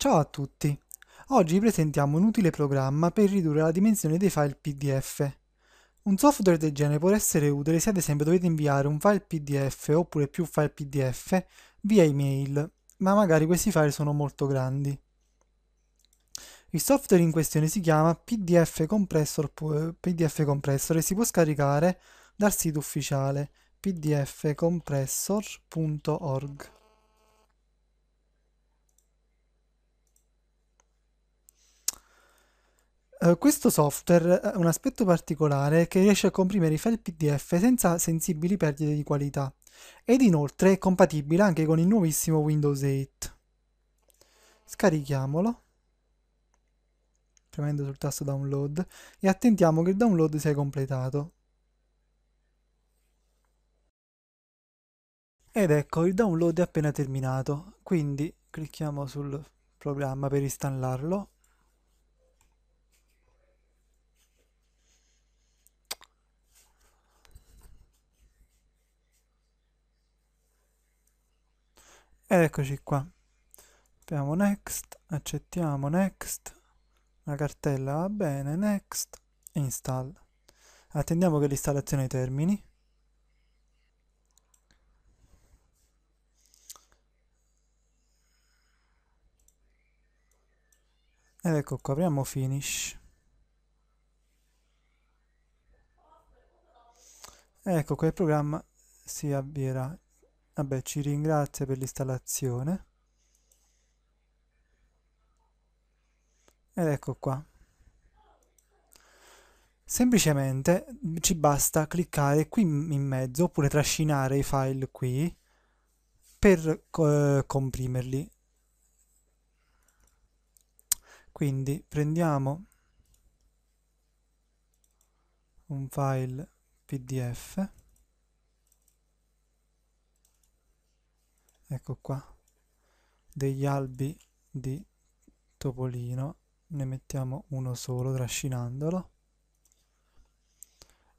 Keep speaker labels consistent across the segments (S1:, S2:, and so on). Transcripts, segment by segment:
S1: Ciao a tutti! Oggi presentiamo un utile programma per ridurre la dimensione dei file PDF. Un software del genere può essere utile se ad esempio dovete inviare un file PDF oppure più file PDF via email, ma magari questi file sono molto grandi. Il software in questione si chiama PDF Compressor, PDF Compressor e si può scaricare dal sito ufficiale pdfcompressor.org. Eh, questo software ha un aspetto particolare che riesce a comprimere i file PDF senza sensibili perdite di qualità ed inoltre è compatibile anche con il nuovissimo Windows 8. Scarichiamolo premendo sul tasto download e attentiamo che il download sia completato. Ed ecco il download è appena terminato, quindi clicchiamo sul programma per installarlo ed eccoci qua apriamo next accettiamo next la cartella va bene next install attendiamo che l'installazione termini ed ecco qua apriamo finish ecco qua il programma si avvierà Vabbè, ci ringrazia per l'installazione. Ed ecco qua. Semplicemente ci basta cliccare qui in mezzo oppure trascinare i file qui per eh, comprimerli. Quindi prendiamo un file PDF ecco qua degli albi di topolino ne mettiamo uno solo trascinandolo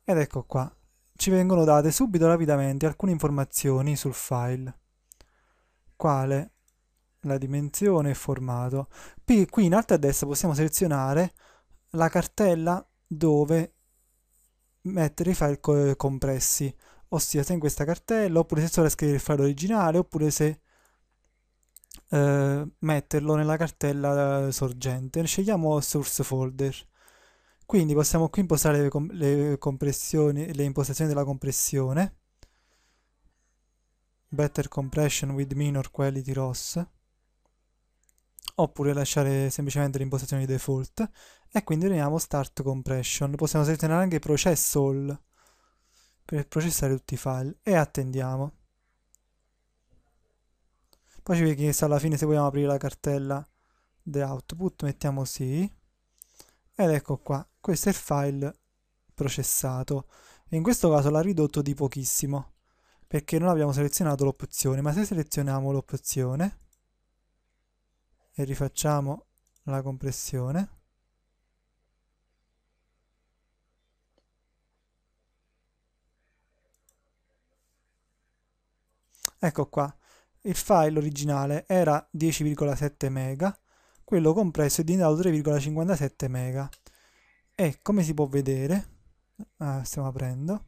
S1: ed ecco qua ci vengono date subito rapidamente alcune informazioni sul file quale la dimensione e formato P, qui in alto a destra possiamo selezionare la cartella dove mettere i file compressi ossia se in questa cartella, oppure se solo scrivere il file originale, oppure se eh, metterlo nella cartella eh, sorgente. Scegliamo source folder. Quindi possiamo qui impostare le, com le, le impostazioni della compressione. Better compression with minor quality ROS oppure lasciare semplicemente le impostazioni default e quindi veniamo start compression possiamo selezionare anche process all per processare tutti i file e attendiamo. Poi ci viene chiesto alla fine se vogliamo aprire la cartella the output, mettiamo sì. Ed ecco qua, questo è il file processato. In questo caso l'ha ridotto di pochissimo, perché non abbiamo selezionato l'opzione, ma se selezioniamo l'opzione e rifacciamo la compressione, Ecco qua, il file originale era 10,7 mega, quello compresso è diventato 3,57 mega. E come si può vedere, eh, stiamo aprendo,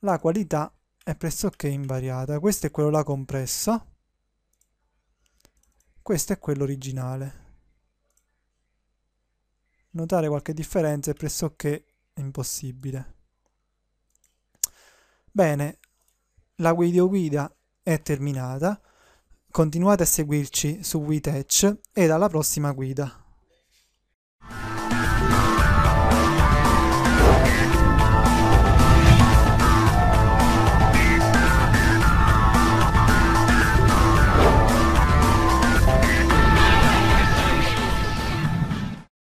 S1: la qualità è pressoché invariata. Questo è quello là compresso, questo è quello originale. Notare qualche differenza è pressoché impossibile. Bene, la video guida è terminata. Continuate a seguirci su WeTech ed alla prossima guida.